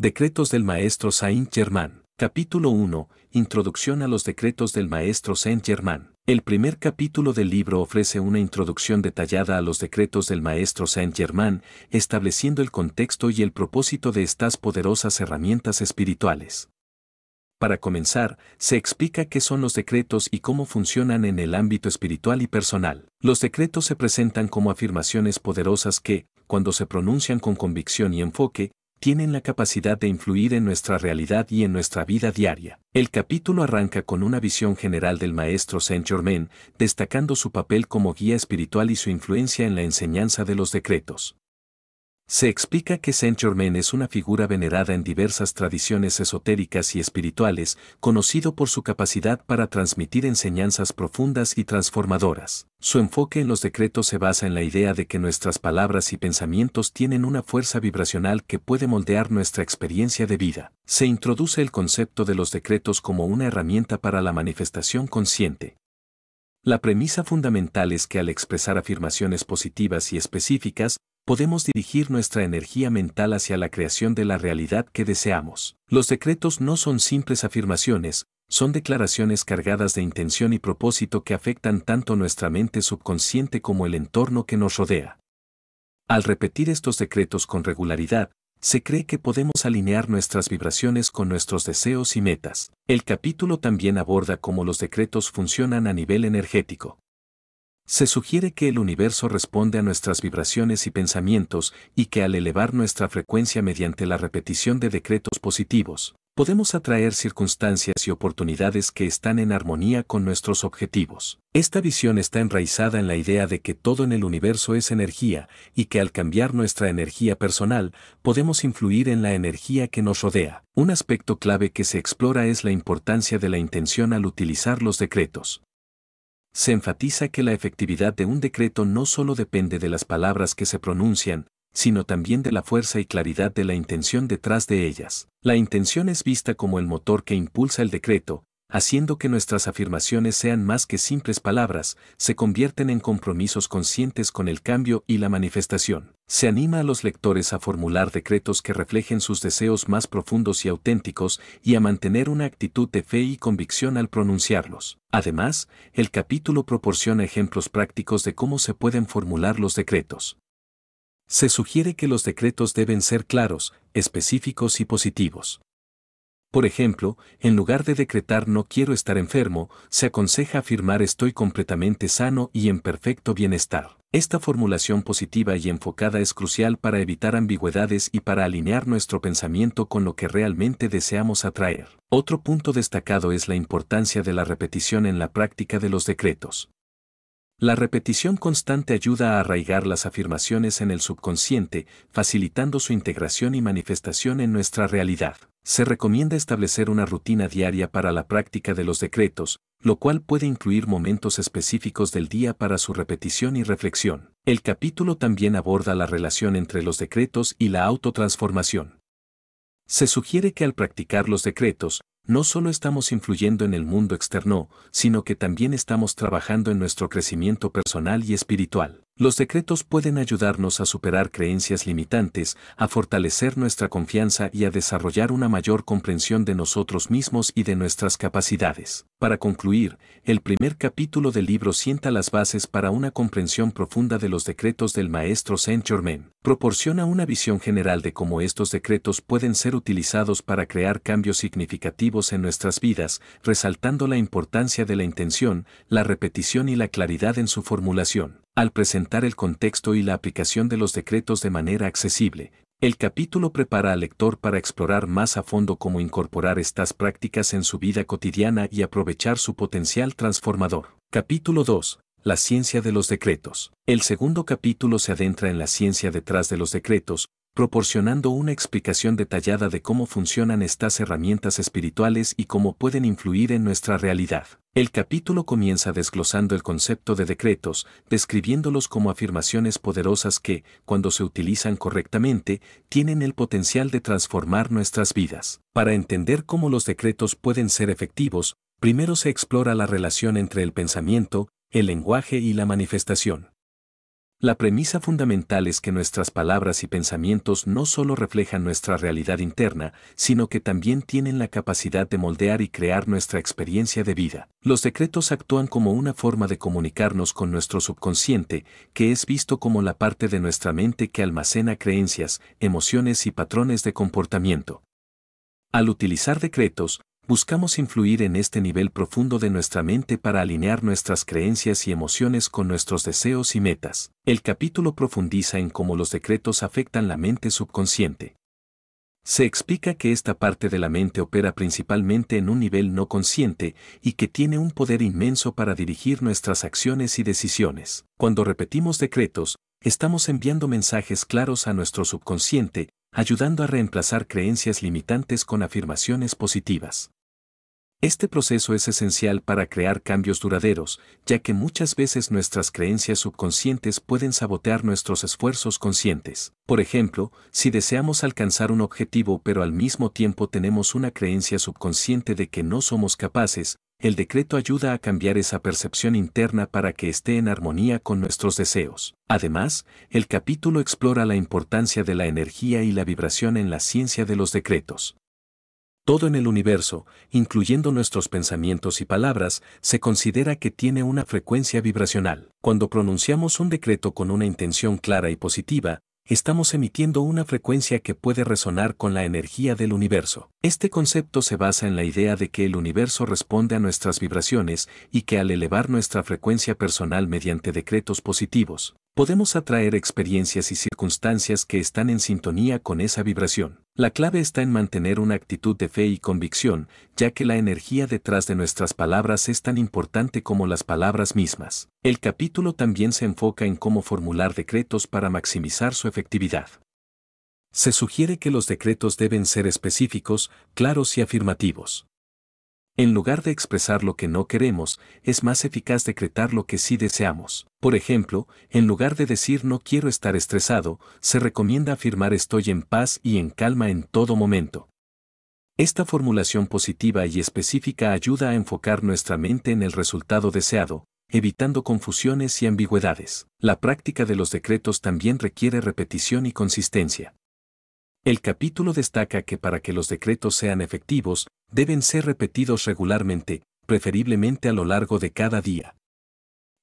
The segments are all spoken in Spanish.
Decretos del Maestro Saint Germain. Capítulo 1. Introducción a los decretos del Maestro Saint Germain. El primer capítulo del libro ofrece una introducción detallada a los decretos del Maestro Saint Germain, estableciendo el contexto y el propósito de estas poderosas herramientas espirituales. Para comenzar, se explica qué son los decretos y cómo funcionan en el ámbito espiritual y personal. Los decretos se presentan como afirmaciones poderosas que, cuando se pronuncian con convicción y enfoque, tienen la capacidad de influir en nuestra realidad y en nuestra vida diaria. El capítulo arranca con una visión general del maestro Saint Germain, destacando su papel como guía espiritual y su influencia en la enseñanza de los decretos. Se explica que Saint Germain es una figura venerada en diversas tradiciones esotéricas y espirituales, conocido por su capacidad para transmitir enseñanzas profundas y transformadoras. Su enfoque en los decretos se basa en la idea de que nuestras palabras y pensamientos tienen una fuerza vibracional que puede moldear nuestra experiencia de vida. Se introduce el concepto de los decretos como una herramienta para la manifestación consciente. La premisa fundamental es que al expresar afirmaciones positivas y específicas, podemos dirigir nuestra energía mental hacia la creación de la realidad que deseamos. Los decretos no son simples afirmaciones, son declaraciones cargadas de intención y propósito que afectan tanto nuestra mente subconsciente como el entorno que nos rodea. Al repetir estos decretos con regularidad, se cree que podemos alinear nuestras vibraciones con nuestros deseos y metas. El capítulo también aborda cómo los decretos funcionan a nivel energético. Se sugiere que el universo responde a nuestras vibraciones y pensamientos y que al elevar nuestra frecuencia mediante la repetición de decretos positivos, podemos atraer circunstancias y oportunidades que están en armonía con nuestros objetivos. Esta visión está enraizada en la idea de que todo en el universo es energía y que al cambiar nuestra energía personal podemos influir en la energía que nos rodea. Un aspecto clave que se explora es la importancia de la intención al utilizar los decretos se enfatiza que la efectividad de un decreto no solo depende de las palabras que se pronuncian, sino también de la fuerza y claridad de la intención detrás de ellas. La intención es vista como el motor que impulsa el decreto, haciendo que nuestras afirmaciones sean más que simples palabras, se convierten en compromisos conscientes con el cambio y la manifestación se anima a los lectores a formular decretos que reflejen sus deseos más profundos y auténticos y a mantener una actitud de fe y convicción al pronunciarlos. Además, el capítulo proporciona ejemplos prácticos de cómo se pueden formular los decretos. Se sugiere que los decretos deben ser claros, específicos y positivos. Por ejemplo, en lugar de decretar no quiero estar enfermo, se aconseja afirmar estoy completamente sano y en perfecto bienestar. Esta formulación positiva y enfocada es crucial para evitar ambigüedades y para alinear nuestro pensamiento con lo que realmente deseamos atraer. Otro punto destacado es la importancia de la repetición en la práctica de los decretos. La repetición constante ayuda a arraigar las afirmaciones en el subconsciente, facilitando su integración y manifestación en nuestra realidad se recomienda establecer una rutina diaria para la práctica de los decretos, lo cual puede incluir momentos específicos del día para su repetición y reflexión. El capítulo también aborda la relación entre los decretos y la autotransformación. Se sugiere que al practicar los decretos, no solo estamos influyendo en el mundo externo, sino que también estamos trabajando en nuestro crecimiento personal y espiritual. Los decretos pueden ayudarnos a superar creencias limitantes, a fortalecer nuestra confianza y a desarrollar una mayor comprensión de nosotros mismos y de nuestras capacidades. Para concluir, el primer capítulo del libro sienta las bases para una comprensión profunda de los decretos del maestro Saint Germain. Proporciona una visión general de cómo estos decretos pueden ser utilizados para crear cambios significativos en nuestras vidas, resaltando la importancia de la intención, la repetición y la claridad en su formulación al presentar el contexto y la aplicación de los decretos de manera accesible, el capítulo prepara al lector para explorar más a fondo cómo incorporar estas prácticas en su vida cotidiana y aprovechar su potencial transformador. Capítulo 2. La ciencia de los decretos. El segundo capítulo se adentra en la ciencia detrás de los decretos, proporcionando una explicación detallada de cómo funcionan estas herramientas espirituales y cómo pueden influir en nuestra realidad. El capítulo comienza desglosando el concepto de decretos, describiéndolos como afirmaciones poderosas que, cuando se utilizan correctamente, tienen el potencial de transformar nuestras vidas. Para entender cómo los decretos pueden ser efectivos, primero se explora la relación entre el pensamiento, el lenguaje y la manifestación. La premisa fundamental es que nuestras palabras y pensamientos no solo reflejan nuestra realidad interna, sino que también tienen la capacidad de moldear y crear nuestra experiencia de vida. Los decretos actúan como una forma de comunicarnos con nuestro subconsciente, que es visto como la parte de nuestra mente que almacena creencias, emociones y patrones de comportamiento. Al utilizar decretos, buscamos influir en este nivel profundo de nuestra mente para alinear nuestras creencias y emociones con nuestros deseos y metas. El capítulo profundiza en cómo los decretos afectan la mente subconsciente. Se explica que esta parte de la mente opera principalmente en un nivel no consciente y que tiene un poder inmenso para dirigir nuestras acciones y decisiones. Cuando repetimos decretos, estamos enviando mensajes claros a nuestro subconsciente, ayudando a reemplazar creencias limitantes con afirmaciones positivas. Este proceso es esencial para crear cambios duraderos, ya que muchas veces nuestras creencias subconscientes pueden sabotear nuestros esfuerzos conscientes. Por ejemplo, si deseamos alcanzar un objetivo pero al mismo tiempo tenemos una creencia subconsciente de que no somos capaces, el decreto ayuda a cambiar esa percepción interna para que esté en armonía con nuestros deseos. Además, el capítulo explora la importancia de la energía y la vibración en la ciencia de los decretos. Todo en el universo, incluyendo nuestros pensamientos y palabras, se considera que tiene una frecuencia vibracional. Cuando pronunciamos un decreto con una intención clara y positiva, estamos emitiendo una frecuencia que puede resonar con la energía del universo. Este concepto se basa en la idea de que el universo responde a nuestras vibraciones y que al elevar nuestra frecuencia personal mediante decretos positivos, podemos atraer experiencias y circunstancias que están en sintonía con esa vibración. La clave está en mantener una actitud de fe y convicción, ya que la energía detrás de nuestras palabras es tan importante como las palabras mismas. El capítulo también se enfoca en cómo formular decretos para maximizar su efectividad. Se sugiere que los decretos deben ser específicos, claros y afirmativos. En lugar de expresar lo que no queremos, es más eficaz decretar lo que sí deseamos. Por ejemplo, en lugar de decir no quiero estar estresado, se recomienda afirmar estoy en paz y en calma en todo momento. Esta formulación positiva y específica ayuda a enfocar nuestra mente en el resultado deseado, evitando confusiones y ambigüedades. La práctica de los decretos también requiere repetición y consistencia. El capítulo destaca que para que los decretos sean efectivos, deben ser repetidos regularmente, preferiblemente a lo largo de cada día.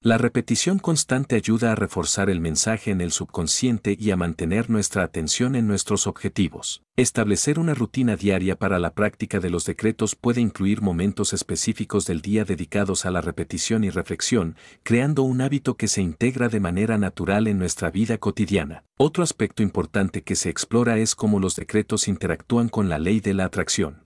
La repetición constante ayuda a reforzar el mensaje en el subconsciente y a mantener nuestra atención en nuestros objetivos. Establecer una rutina diaria para la práctica de los decretos puede incluir momentos específicos del día dedicados a la repetición y reflexión, creando un hábito que se integra de manera natural en nuestra vida cotidiana. Otro aspecto importante que se explora es cómo los decretos interactúan con la ley de la atracción.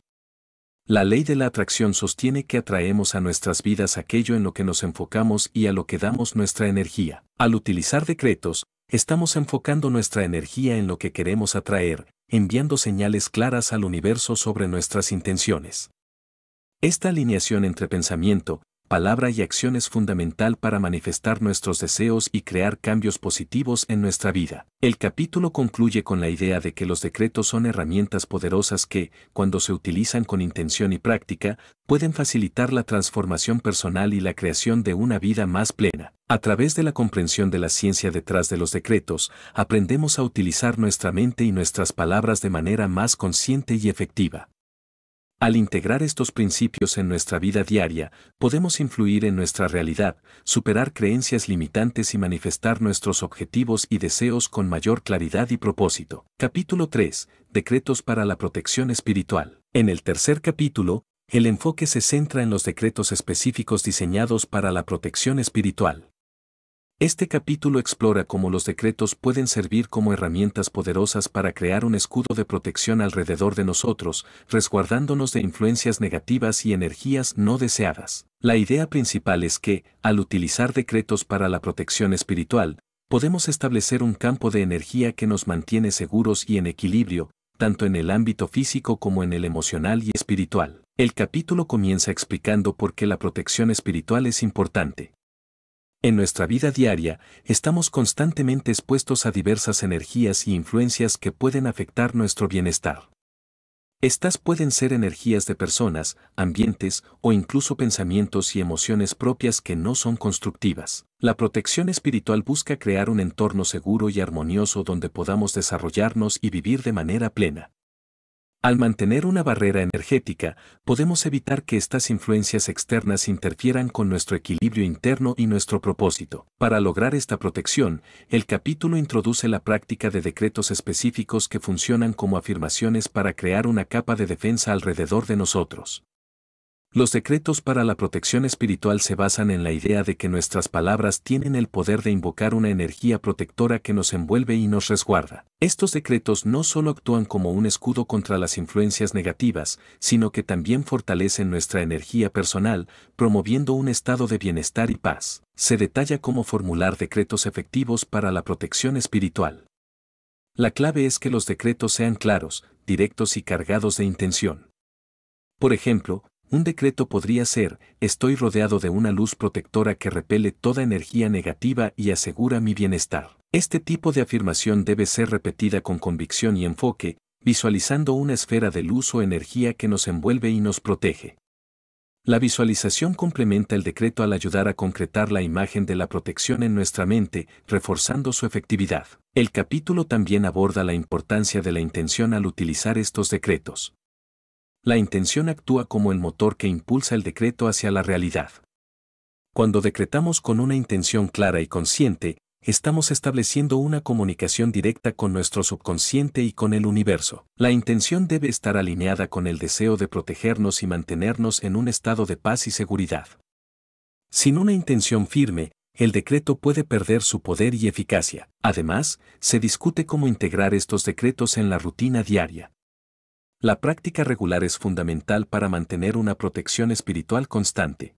La ley de la atracción sostiene que atraemos a nuestras vidas aquello en lo que nos enfocamos y a lo que damos nuestra energía. Al utilizar decretos, estamos enfocando nuestra energía en lo que queremos atraer, enviando señales claras al universo sobre nuestras intenciones. Esta alineación entre pensamiento, palabra y acción es fundamental para manifestar nuestros deseos y crear cambios positivos en nuestra vida. El capítulo concluye con la idea de que los decretos son herramientas poderosas que, cuando se utilizan con intención y práctica, pueden facilitar la transformación personal y la creación de una vida más plena. A través de la comprensión de la ciencia detrás de los decretos, aprendemos a utilizar nuestra mente y nuestras palabras de manera más consciente y efectiva. Al integrar estos principios en nuestra vida diaria, podemos influir en nuestra realidad, superar creencias limitantes y manifestar nuestros objetivos y deseos con mayor claridad y propósito. Capítulo 3. Decretos para la protección espiritual. En el tercer capítulo, el enfoque se centra en los decretos específicos diseñados para la protección espiritual. Este capítulo explora cómo los decretos pueden servir como herramientas poderosas para crear un escudo de protección alrededor de nosotros, resguardándonos de influencias negativas y energías no deseadas. La idea principal es que, al utilizar decretos para la protección espiritual, podemos establecer un campo de energía que nos mantiene seguros y en equilibrio, tanto en el ámbito físico como en el emocional y espiritual. El capítulo comienza explicando por qué la protección espiritual es importante. En nuestra vida diaria, estamos constantemente expuestos a diversas energías y influencias que pueden afectar nuestro bienestar. Estas pueden ser energías de personas, ambientes o incluso pensamientos y emociones propias que no son constructivas. La protección espiritual busca crear un entorno seguro y armonioso donde podamos desarrollarnos y vivir de manera plena. Al mantener una barrera energética, podemos evitar que estas influencias externas interfieran con nuestro equilibrio interno y nuestro propósito. Para lograr esta protección, el capítulo introduce la práctica de decretos específicos que funcionan como afirmaciones para crear una capa de defensa alrededor de nosotros. Los decretos para la protección espiritual se basan en la idea de que nuestras palabras tienen el poder de invocar una energía protectora que nos envuelve y nos resguarda. Estos decretos no solo actúan como un escudo contra las influencias negativas, sino que también fortalecen nuestra energía personal, promoviendo un estado de bienestar y paz. Se detalla cómo formular decretos efectivos para la protección espiritual. La clave es que los decretos sean claros, directos y cargados de intención. Por ejemplo, un decreto podría ser, estoy rodeado de una luz protectora que repele toda energía negativa y asegura mi bienestar. Este tipo de afirmación debe ser repetida con convicción y enfoque, visualizando una esfera de luz o energía que nos envuelve y nos protege. La visualización complementa el decreto al ayudar a concretar la imagen de la protección en nuestra mente, reforzando su efectividad. El capítulo también aborda la importancia de la intención al utilizar estos decretos. La intención actúa como el motor que impulsa el decreto hacia la realidad. Cuando decretamos con una intención clara y consciente, estamos estableciendo una comunicación directa con nuestro subconsciente y con el universo. La intención debe estar alineada con el deseo de protegernos y mantenernos en un estado de paz y seguridad. Sin una intención firme, el decreto puede perder su poder y eficacia. Además, se discute cómo integrar estos decretos en la rutina diaria. La práctica regular es fundamental para mantener una protección espiritual constante.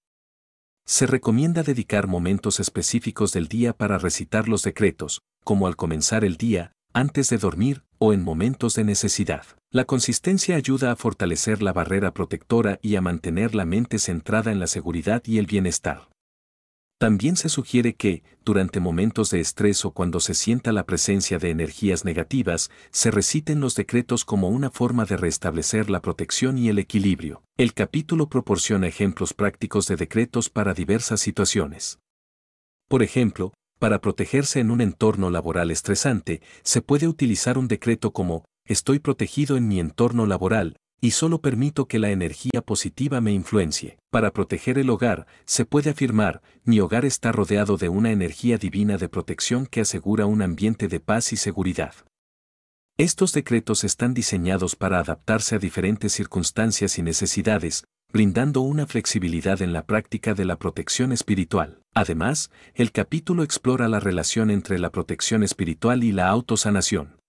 Se recomienda dedicar momentos específicos del día para recitar los decretos, como al comenzar el día, antes de dormir o en momentos de necesidad. La consistencia ayuda a fortalecer la barrera protectora y a mantener la mente centrada en la seguridad y el bienestar. También se sugiere que, durante momentos de estrés o cuando se sienta la presencia de energías negativas, se reciten los decretos como una forma de restablecer la protección y el equilibrio. El capítulo proporciona ejemplos prácticos de decretos para diversas situaciones. Por ejemplo, para protegerse en un entorno laboral estresante, se puede utilizar un decreto como, estoy protegido en mi entorno laboral, y solo permito que la energía positiva me influencie. Para proteger el hogar, se puede afirmar, mi hogar está rodeado de una energía divina de protección que asegura un ambiente de paz y seguridad. Estos decretos están diseñados para adaptarse a diferentes circunstancias y necesidades, brindando una flexibilidad en la práctica de la protección espiritual. Además, el capítulo explora la relación entre la protección espiritual y la autosanación.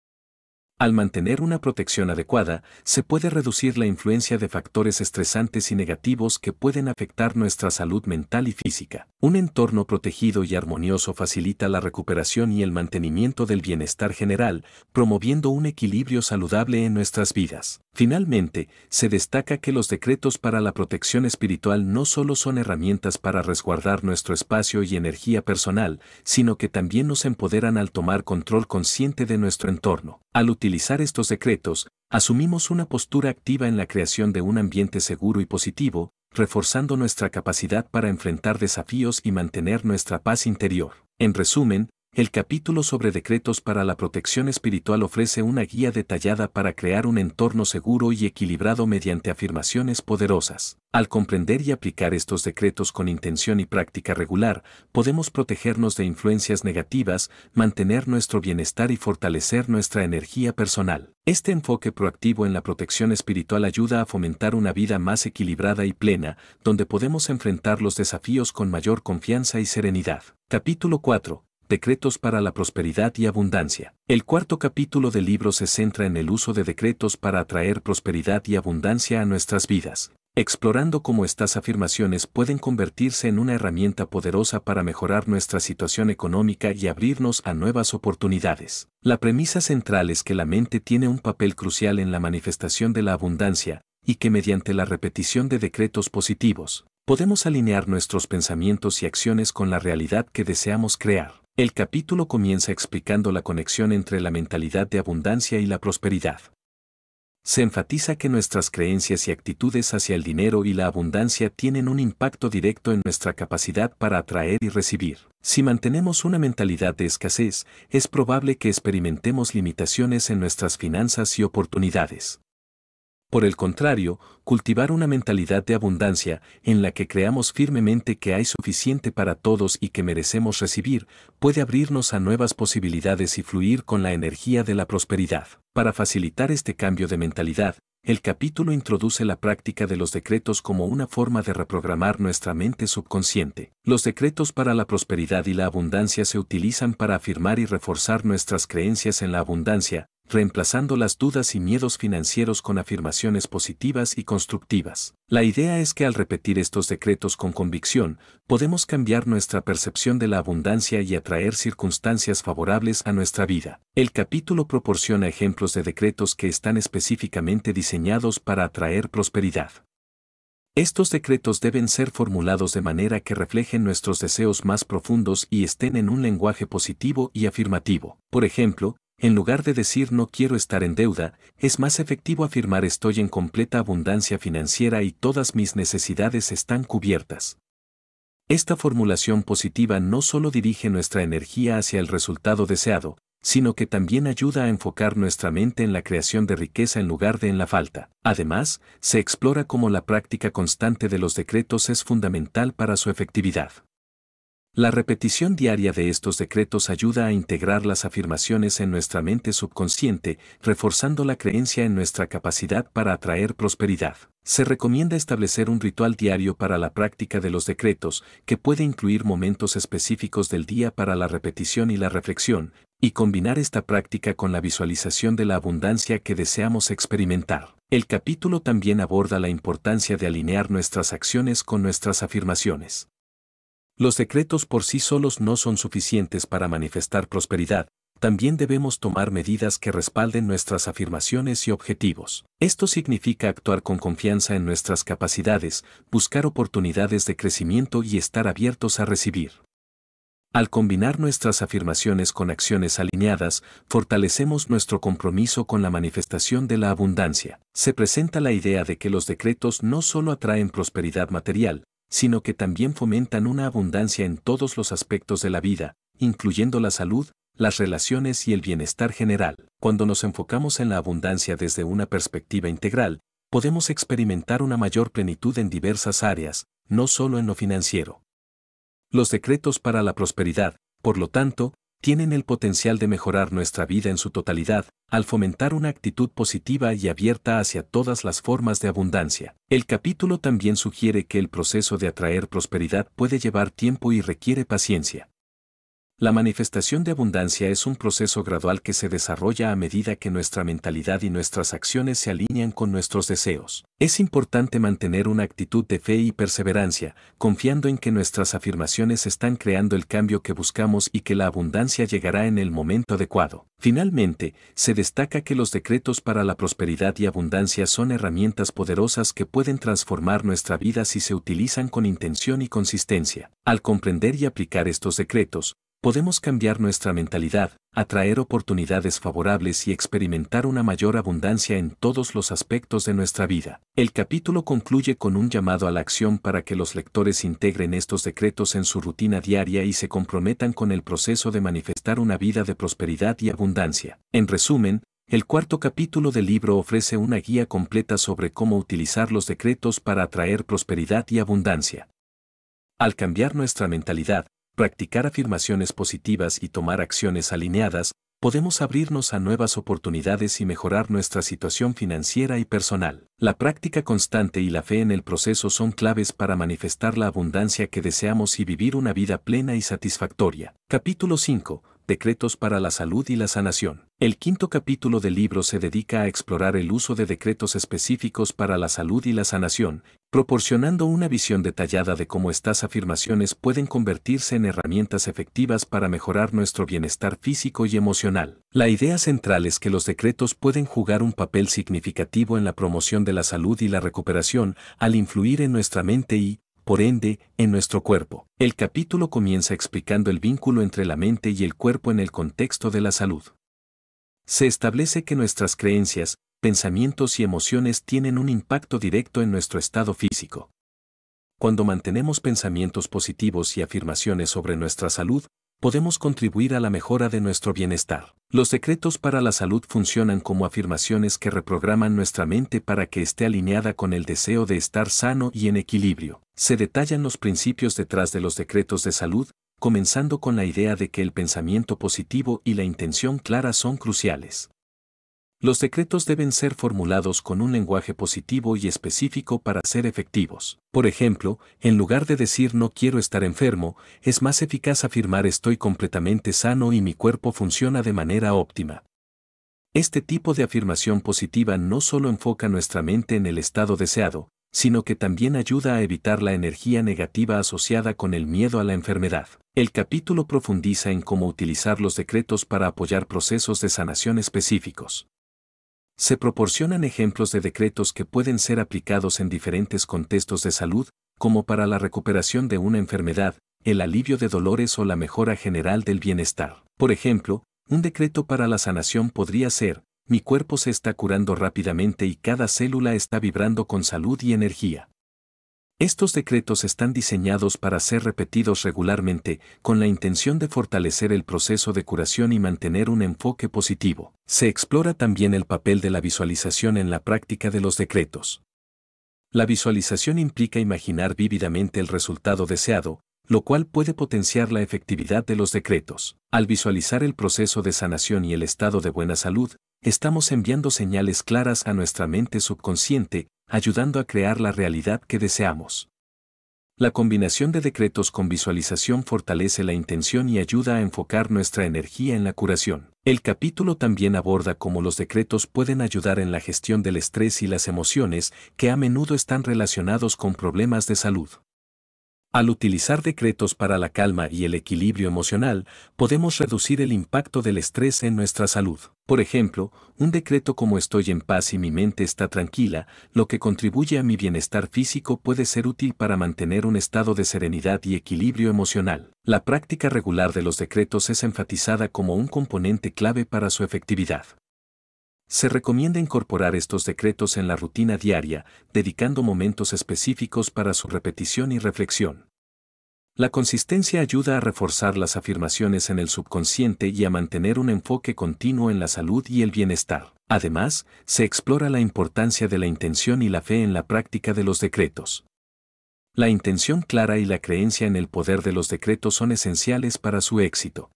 Al mantener una protección adecuada, se puede reducir la influencia de factores estresantes y negativos que pueden afectar nuestra salud mental y física. Un entorno protegido y armonioso facilita la recuperación y el mantenimiento del bienestar general, promoviendo un equilibrio saludable en nuestras vidas. Finalmente, se destaca que los decretos para la protección espiritual no solo son herramientas para resguardar nuestro espacio y energía personal, sino que también nos empoderan al tomar control consciente de nuestro entorno. Al utilizar estos decretos, asumimos una postura activa en la creación de un ambiente seguro y positivo, reforzando nuestra capacidad para enfrentar desafíos y mantener nuestra paz interior. En resumen, el capítulo sobre decretos para la protección espiritual ofrece una guía detallada para crear un entorno seguro y equilibrado mediante afirmaciones poderosas. Al comprender y aplicar estos decretos con intención y práctica regular, podemos protegernos de influencias negativas, mantener nuestro bienestar y fortalecer nuestra energía personal. Este enfoque proactivo en la protección espiritual ayuda a fomentar una vida más equilibrada y plena, donde podemos enfrentar los desafíos con mayor confianza y serenidad. Capítulo 4. Decretos para la prosperidad y abundancia. El cuarto capítulo del libro se centra en el uso de decretos para atraer prosperidad y abundancia a nuestras vidas, explorando cómo estas afirmaciones pueden convertirse en una herramienta poderosa para mejorar nuestra situación económica y abrirnos a nuevas oportunidades. La premisa central es que la mente tiene un papel crucial en la manifestación de la abundancia, y que mediante la repetición de decretos positivos, podemos alinear nuestros pensamientos y acciones con la realidad que deseamos crear. El capítulo comienza explicando la conexión entre la mentalidad de abundancia y la prosperidad. Se enfatiza que nuestras creencias y actitudes hacia el dinero y la abundancia tienen un impacto directo en nuestra capacidad para atraer y recibir. Si mantenemos una mentalidad de escasez, es probable que experimentemos limitaciones en nuestras finanzas y oportunidades. Por el contrario, cultivar una mentalidad de abundancia en la que creamos firmemente que hay suficiente para todos y que merecemos recibir, puede abrirnos a nuevas posibilidades y fluir con la energía de la prosperidad. Para facilitar este cambio de mentalidad, el capítulo introduce la práctica de los decretos como una forma de reprogramar nuestra mente subconsciente. Los decretos para la prosperidad y la abundancia se utilizan para afirmar y reforzar nuestras creencias en la abundancia, reemplazando las dudas y miedos financieros con afirmaciones positivas y constructivas. La idea es que al repetir estos decretos con convicción, podemos cambiar nuestra percepción de la abundancia y atraer circunstancias favorables a nuestra vida. El capítulo proporciona ejemplos de decretos que están específicamente diseñados para atraer prosperidad. Estos decretos deben ser formulados de manera que reflejen nuestros deseos más profundos y estén en un lenguaje positivo y afirmativo. Por ejemplo, en lugar de decir no quiero estar en deuda, es más efectivo afirmar estoy en completa abundancia financiera y todas mis necesidades están cubiertas. Esta formulación positiva no solo dirige nuestra energía hacia el resultado deseado, sino que también ayuda a enfocar nuestra mente en la creación de riqueza en lugar de en la falta. Además, se explora cómo la práctica constante de los decretos es fundamental para su efectividad. La repetición diaria de estos decretos ayuda a integrar las afirmaciones en nuestra mente subconsciente, reforzando la creencia en nuestra capacidad para atraer prosperidad. Se recomienda establecer un ritual diario para la práctica de los decretos, que puede incluir momentos específicos del día para la repetición y la reflexión, y combinar esta práctica con la visualización de la abundancia que deseamos experimentar. El capítulo también aborda la importancia de alinear nuestras acciones con nuestras afirmaciones. Los decretos por sí solos no son suficientes para manifestar prosperidad, también debemos tomar medidas que respalden nuestras afirmaciones y objetivos. Esto significa actuar con confianza en nuestras capacidades, buscar oportunidades de crecimiento y estar abiertos a recibir. Al combinar nuestras afirmaciones con acciones alineadas, fortalecemos nuestro compromiso con la manifestación de la abundancia. Se presenta la idea de que los decretos no solo atraen prosperidad material, sino que también fomentan una abundancia en todos los aspectos de la vida, incluyendo la salud, las relaciones y el bienestar general. Cuando nos enfocamos en la abundancia desde una perspectiva integral, podemos experimentar una mayor plenitud en diversas áreas, no solo en lo financiero. Los decretos para la prosperidad, por lo tanto, tienen el potencial de mejorar nuestra vida en su totalidad, al fomentar una actitud positiva y abierta hacia todas las formas de abundancia. El capítulo también sugiere que el proceso de atraer prosperidad puede llevar tiempo y requiere paciencia. La manifestación de abundancia es un proceso gradual que se desarrolla a medida que nuestra mentalidad y nuestras acciones se alinean con nuestros deseos. Es importante mantener una actitud de fe y perseverancia, confiando en que nuestras afirmaciones están creando el cambio que buscamos y que la abundancia llegará en el momento adecuado. Finalmente, se destaca que los decretos para la prosperidad y abundancia son herramientas poderosas que pueden transformar nuestra vida si se utilizan con intención y consistencia. Al comprender y aplicar estos decretos, podemos cambiar nuestra mentalidad, atraer oportunidades favorables y experimentar una mayor abundancia en todos los aspectos de nuestra vida. El capítulo concluye con un llamado a la acción para que los lectores integren estos decretos en su rutina diaria y se comprometan con el proceso de manifestar una vida de prosperidad y abundancia. En resumen, el cuarto capítulo del libro ofrece una guía completa sobre cómo utilizar los decretos para atraer prosperidad y abundancia. Al cambiar nuestra mentalidad, practicar afirmaciones positivas y tomar acciones alineadas, podemos abrirnos a nuevas oportunidades y mejorar nuestra situación financiera y personal. La práctica constante y la fe en el proceso son claves para manifestar la abundancia que deseamos y vivir una vida plena y satisfactoria. Capítulo 5. Decretos para la Salud y la Sanación. El quinto capítulo del libro se dedica a explorar el uso de decretos específicos para la salud y la sanación, proporcionando una visión detallada de cómo estas afirmaciones pueden convertirse en herramientas efectivas para mejorar nuestro bienestar físico y emocional. La idea central es que los decretos pueden jugar un papel significativo en la promoción de la salud y la recuperación al influir en nuestra mente y, por ende, en nuestro cuerpo. El capítulo comienza explicando el vínculo entre la mente y el cuerpo en el contexto de la salud. Se establece que nuestras creencias, pensamientos y emociones tienen un impacto directo en nuestro estado físico. Cuando mantenemos pensamientos positivos y afirmaciones sobre nuestra salud, podemos contribuir a la mejora de nuestro bienestar. Los decretos para la salud funcionan como afirmaciones que reprograman nuestra mente para que esté alineada con el deseo de estar sano y en equilibrio. Se detallan los principios detrás de los decretos de salud, comenzando con la idea de que el pensamiento positivo y la intención clara son cruciales. Los decretos deben ser formulados con un lenguaje positivo y específico para ser efectivos. Por ejemplo, en lugar de decir no quiero estar enfermo, es más eficaz afirmar estoy completamente sano y mi cuerpo funciona de manera óptima. Este tipo de afirmación positiva no solo enfoca nuestra mente en el estado deseado, sino que también ayuda a evitar la energía negativa asociada con el miedo a la enfermedad. El capítulo profundiza en cómo utilizar los decretos para apoyar procesos de sanación específicos. Se proporcionan ejemplos de decretos que pueden ser aplicados en diferentes contextos de salud, como para la recuperación de una enfermedad, el alivio de dolores o la mejora general del bienestar. Por ejemplo, un decreto para la sanación podría ser, mi cuerpo se está curando rápidamente y cada célula está vibrando con salud y energía. Estos decretos están diseñados para ser repetidos regularmente, con la intención de fortalecer el proceso de curación y mantener un enfoque positivo. Se explora también el papel de la visualización en la práctica de los decretos. La visualización implica imaginar vívidamente el resultado deseado, lo cual puede potenciar la efectividad de los decretos. Al visualizar el proceso de sanación y el estado de buena salud, estamos enviando señales claras a nuestra mente subconsciente, ayudando a crear la realidad que deseamos. La combinación de decretos con visualización fortalece la intención y ayuda a enfocar nuestra energía en la curación. El capítulo también aborda cómo los decretos pueden ayudar en la gestión del estrés y las emociones que a menudo están relacionados con problemas de salud. Al utilizar decretos para la calma y el equilibrio emocional, podemos reducir el impacto del estrés en nuestra salud. Por ejemplo, un decreto como estoy en paz y mi mente está tranquila, lo que contribuye a mi bienestar físico puede ser útil para mantener un estado de serenidad y equilibrio emocional. La práctica regular de los decretos es enfatizada como un componente clave para su efectividad. Se recomienda incorporar estos decretos en la rutina diaria, dedicando momentos específicos para su repetición y reflexión. La consistencia ayuda a reforzar las afirmaciones en el subconsciente y a mantener un enfoque continuo en la salud y el bienestar. Además, se explora la importancia de la intención y la fe en la práctica de los decretos. La intención clara y la creencia en el poder de los decretos son esenciales para su éxito.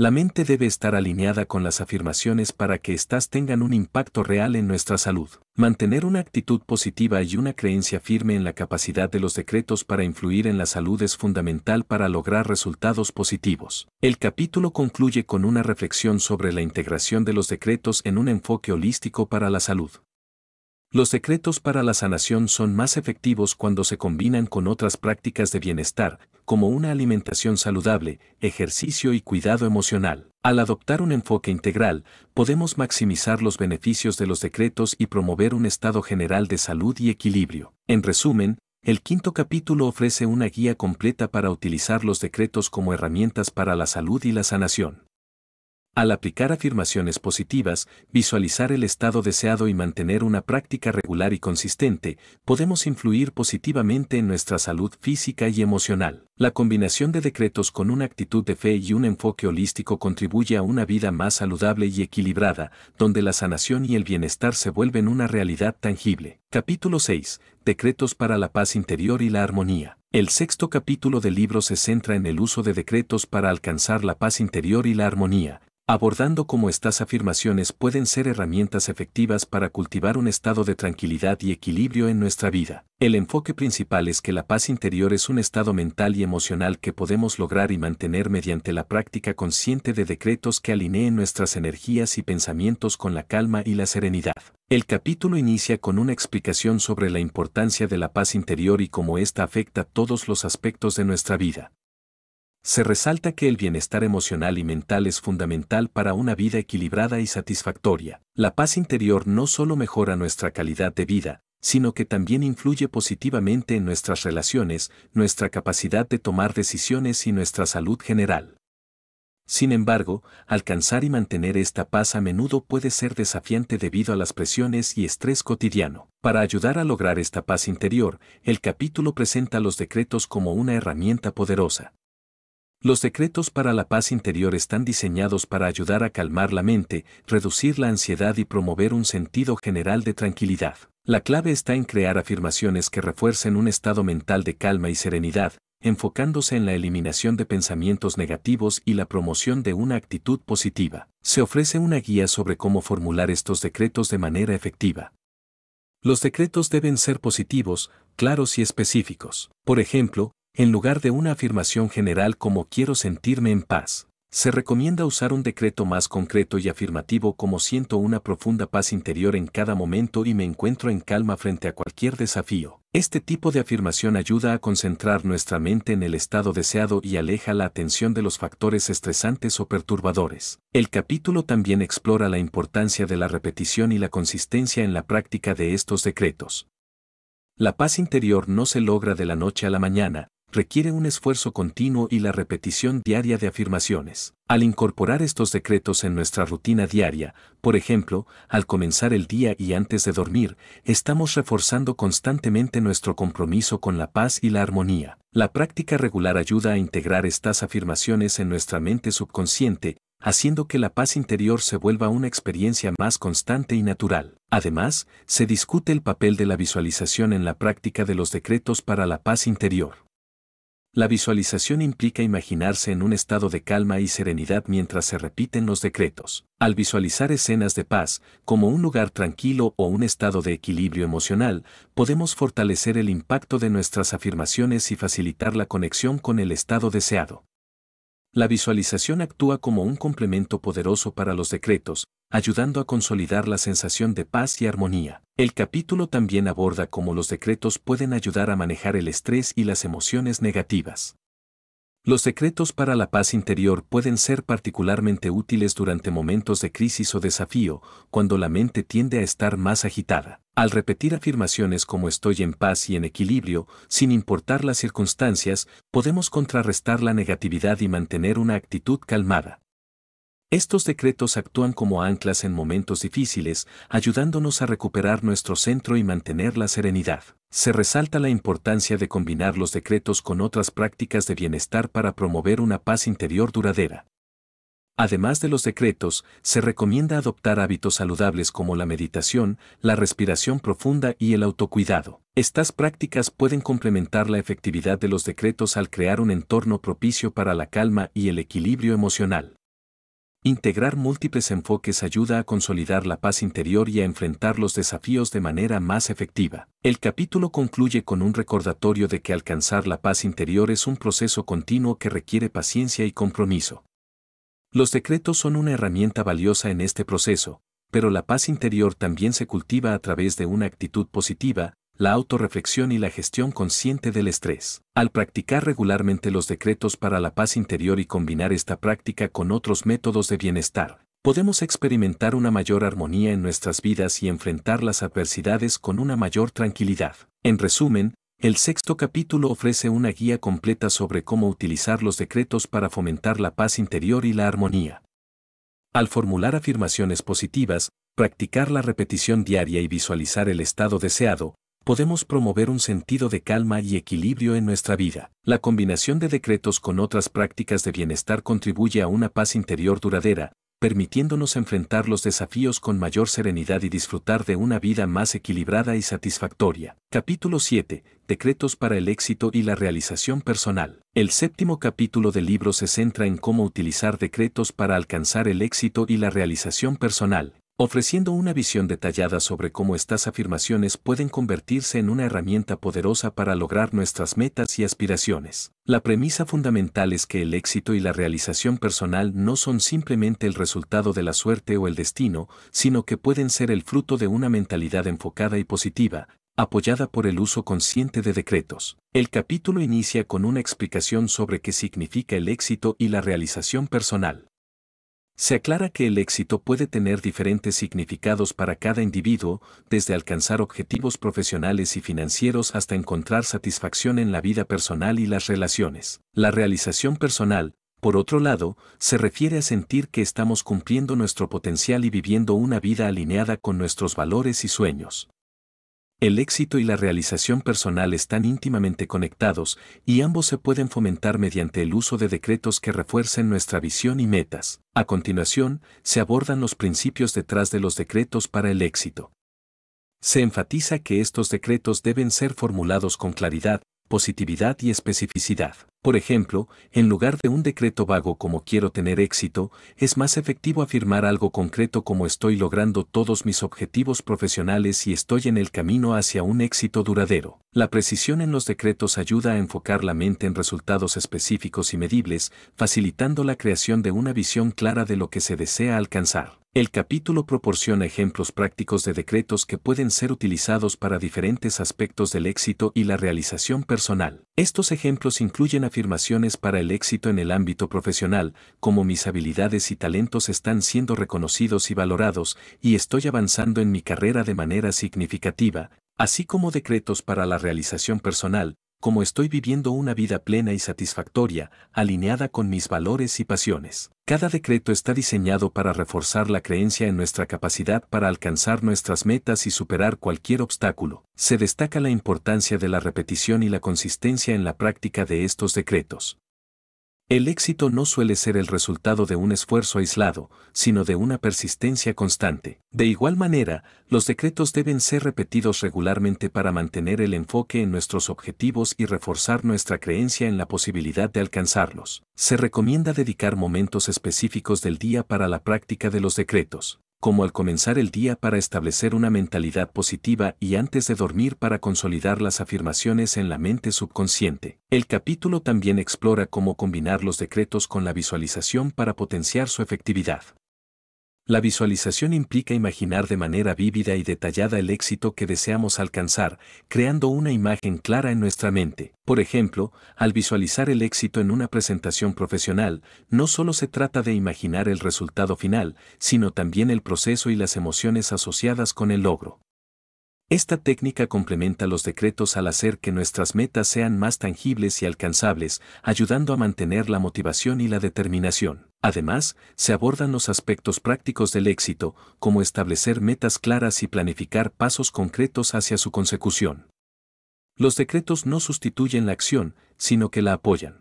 La mente debe estar alineada con las afirmaciones para que éstas tengan un impacto real en nuestra salud. Mantener una actitud positiva y una creencia firme en la capacidad de los decretos para influir en la salud es fundamental para lograr resultados positivos. El capítulo concluye con una reflexión sobre la integración de los decretos en un enfoque holístico para la salud. Los decretos para la sanación son más efectivos cuando se combinan con otras prácticas de bienestar, como una alimentación saludable, ejercicio y cuidado emocional. Al adoptar un enfoque integral, podemos maximizar los beneficios de los decretos y promover un estado general de salud y equilibrio. En resumen, el quinto capítulo ofrece una guía completa para utilizar los decretos como herramientas para la salud y la sanación. Al aplicar afirmaciones positivas, visualizar el estado deseado y mantener una práctica regular y consistente, podemos influir positivamente en nuestra salud física y emocional. La combinación de decretos con una actitud de fe y un enfoque holístico contribuye a una vida más saludable y equilibrada, donde la sanación y el bienestar se vuelven una realidad tangible. Capítulo 6. Decretos para la paz interior y la armonía. El sexto capítulo del libro se centra en el uso de decretos para alcanzar la paz interior y la armonía, abordando cómo estas afirmaciones pueden ser herramientas efectivas para cultivar un estado de tranquilidad y equilibrio en nuestra vida. El enfoque principal es que la paz interior es un estado mental y emocional que podemos lograr y mantener mediante la práctica consciente de decretos que alineen nuestras energías y pensamientos con la calma y la serenidad. El capítulo inicia con una explicación sobre la importancia de la paz interior y cómo ésta afecta todos los aspectos de nuestra vida. Se resalta que el bienestar emocional y mental es fundamental para una vida equilibrada y satisfactoria. La paz interior no solo mejora nuestra calidad de vida, sino que también influye positivamente en nuestras relaciones, nuestra capacidad de tomar decisiones y nuestra salud general. Sin embargo, alcanzar y mantener esta paz a menudo puede ser desafiante debido a las presiones y estrés cotidiano. Para ayudar a lograr esta paz interior, el capítulo presenta los decretos como una herramienta poderosa. Los decretos para la paz interior están diseñados para ayudar a calmar la mente, reducir la ansiedad y promover un sentido general de tranquilidad. La clave está en crear afirmaciones que refuercen un estado mental de calma y serenidad, enfocándose en la eliminación de pensamientos negativos y la promoción de una actitud positiva. Se ofrece una guía sobre cómo formular estos decretos de manera efectiva. Los decretos deben ser positivos, claros y específicos. Por ejemplo, en lugar de una afirmación general como quiero sentirme en paz, se recomienda usar un decreto más concreto y afirmativo como siento una profunda paz interior en cada momento y me encuentro en calma frente a cualquier desafío. Este tipo de afirmación ayuda a concentrar nuestra mente en el estado deseado y aleja la atención de los factores estresantes o perturbadores. El capítulo también explora la importancia de la repetición y la consistencia en la práctica de estos decretos. La paz interior no se logra de la noche a la mañana, requiere un esfuerzo continuo y la repetición diaria de afirmaciones. Al incorporar estos decretos en nuestra rutina diaria, por ejemplo, al comenzar el día y antes de dormir, estamos reforzando constantemente nuestro compromiso con la paz y la armonía. La práctica regular ayuda a integrar estas afirmaciones en nuestra mente subconsciente, haciendo que la paz interior se vuelva una experiencia más constante y natural. Además, se discute el papel de la visualización en la práctica de los decretos para la paz interior. La visualización implica imaginarse en un estado de calma y serenidad mientras se repiten los decretos. Al visualizar escenas de paz, como un lugar tranquilo o un estado de equilibrio emocional, podemos fortalecer el impacto de nuestras afirmaciones y facilitar la conexión con el estado deseado. La visualización actúa como un complemento poderoso para los decretos, ayudando a consolidar la sensación de paz y armonía. El capítulo también aborda cómo los decretos pueden ayudar a manejar el estrés y las emociones negativas. Los decretos para la paz interior pueden ser particularmente útiles durante momentos de crisis o desafío, cuando la mente tiende a estar más agitada. Al repetir afirmaciones como estoy en paz y en equilibrio, sin importar las circunstancias, podemos contrarrestar la negatividad y mantener una actitud calmada. Estos decretos actúan como anclas en momentos difíciles, ayudándonos a recuperar nuestro centro y mantener la serenidad se resalta la importancia de combinar los decretos con otras prácticas de bienestar para promover una paz interior duradera. Además de los decretos, se recomienda adoptar hábitos saludables como la meditación, la respiración profunda y el autocuidado. Estas prácticas pueden complementar la efectividad de los decretos al crear un entorno propicio para la calma y el equilibrio emocional. Integrar múltiples enfoques ayuda a consolidar la paz interior y a enfrentar los desafíos de manera más efectiva. El capítulo concluye con un recordatorio de que alcanzar la paz interior es un proceso continuo que requiere paciencia y compromiso. Los decretos son una herramienta valiosa en este proceso, pero la paz interior también se cultiva a través de una actitud positiva, la autorreflexión y la gestión consciente del estrés. Al practicar regularmente los decretos para la paz interior y combinar esta práctica con otros métodos de bienestar, podemos experimentar una mayor armonía en nuestras vidas y enfrentar las adversidades con una mayor tranquilidad. En resumen, el sexto capítulo ofrece una guía completa sobre cómo utilizar los decretos para fomentar la paz interior y la armonía. Al formular afirmaciones positivas, practicar la repetición diaria y visualizar el estado deseado, podemos promover un sentido de calma y equilibrio en nuestra vida. La combinación de decretos con otras prácticas de bienestar contribuye a una paz interior duradera, permitiéndonos enfrentar los desafíos con mayor serenidad y disfrutar de una vida más equilibrada y satisfactoria. Capítulo 7. Decretos para el éxito y la realización personal. El séptimo capítulo del libro se centra en cómo utilizar decretos para alcanzar el éxito y la realización personal, ofreciendo una visión detallada sobre cómo estas afirmaciones pueden convertirse en una herramienta poderosa para lograr nuestras metas y aspiraciones. La premisa fundamental es que el éxito y la realización personal no son simplemente el resultado de la suerte o el destino, sino que pueden ser el fruto de una mentalidad enfocada y positiva, apoyada por el uso consciente de decretos. El capítulo inicia con una explicación sobre qué significa el éxito y la realización personal. Se aclara que el éxito puede tener diferentes significados para cada individuo, desde alcanzar objetivos profesionales y financieros hasta encontrar satisfacción en la vida personal y las relaciones. La realización personal, por otro lado, se refiere a sentir que estamos cumpliendo nuestro potencial y viviendo una vida alineada con nuestros valores y sueños. El éxito y la realización personal están íntimamente conectados y ambos se pueden fomentar mediante el uso de decretos que refuercen nuestra visión y metas. A continuación, se abordan los principios detrás de los decretos para el éxito. Se enfatiza que estos decretos deben ser formulados con claridad, positividad y especificidad. Por ejemplo, en lugar de un decreto vago como quiero tener éxito, es más efectivo afirmar algo concreto como estoy logrando todos mis objetivos profesionales y estoy en el camino hacia un éxito duradero. La precisión en los decretos ayuda a enfocar la mente en resultados específicos y medibles, facilitando la creación de una visión clara de lo que se desea alcanzar. El capítulo proporciona ejemplos prácticos de decretos que pueden ser utilizados para diferentes aspectos del éxito y la realización personal. Estos ejemplos incluyen afirmaciones para el éxito en el ámbito profesional, como mis habilidades y talentos están siendo reconocidos y valorados, y estoy avanzando en mi carrera de manera significativa, así como decretos para la realización personal, como estoy viviendo una vida plena y satisfactoria, alineada con mis valores y pasiones. Cada decreto está diseñado para reforzar la creencia en nuestra capacidad para alcanzar nuestras metas y superar cualquier obstáculo. Se destaca la importancia de la repetición y la consistencia en la práctica de estos decretos. El éxito no suele ser el resultado de un esfuerzo aislado, sino de una persistencia constante. De igual manera, los decretos deben ser repetidos regularmente para mantener el enfoque en nuestros objetivos y reforzar nuestra creencia en la posibilidad de alcanzarlos. Se recomienda dedicar momentos específicos del día para la práctica de los decretos como al comenzar el día para establecer una mentalidad positiva y antes de dormir para consolidar las afirmaciones en la mente subconsciente. El capítulo también explora cómo combinar los decretos con la visualización para potenciar su efectividad. La visualización implica imaginar de manera vívida y detallada el éxito que deseamos alcanzar, creando una imagen clara en nuestra mente. Por ejemplo, al visualizar el éxito en una presentación profesional, no solo se trata de imaginar el resultado final, sino también el proceso y las emociones asociadas con el logro. Esta técnica complementa los decretos al hacer que nuestras metas sean más tangibles y alcanzables, ayudando a mantener la motivación y la determinación. Además, se abordan los aspectos prácticos del éxito, como establecer metas claras y planificar pasos concretos hacia su consecución. Los decretos no sustituyen la acción, sino que la apoyan.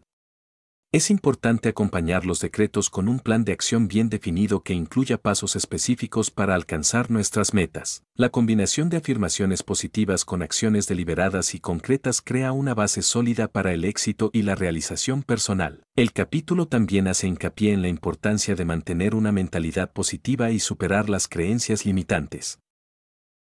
Es importante acompañar los decretos con un plan de acción bien definido que incluya pasos específicos para alcanzar nuestras metas. La combinación de afirmaciones positivas con acciones deliberadas y concretas crea una base sólida para el éxito y la realización personal. El capítulo también hace hincapié en la importancia de mantener una mentalidad positiva y superar las creencias limitantes.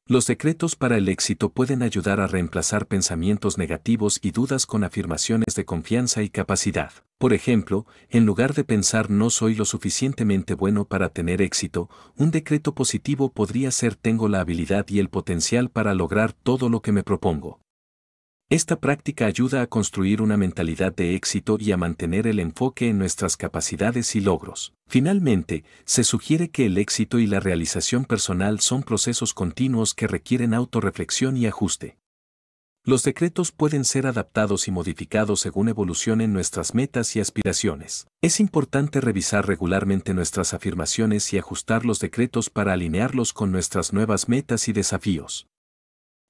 Los decretos para el éxito pueden ayudar a reemplazar pensamientos negativos y dudas con afirmaciones de confianza y capacidad. Por ejemplo, en lugar de pensar no soy lo suficientemente bueno para tener éxito, un decreto positivo podría ser tengo la habilidad y el potencial para lograr todo lo que me propongo. Esta práctica ayuda a construir una mentalidad de éxito y a mantener el enfoque en nuestras capacidades y logros. Finalmente, se sugiere que el éxito y la realización personal son procesos continuos que requieren autorreflexión y ajuste. Los decretos pueden ser adaptados y modificados según evolucionen nuestras metas y aspiraciones. Es importante revisar regularmente nuestras afirmaciones y ajustar los decretos para alinearlos con nuestras nuevas metas y desafíos.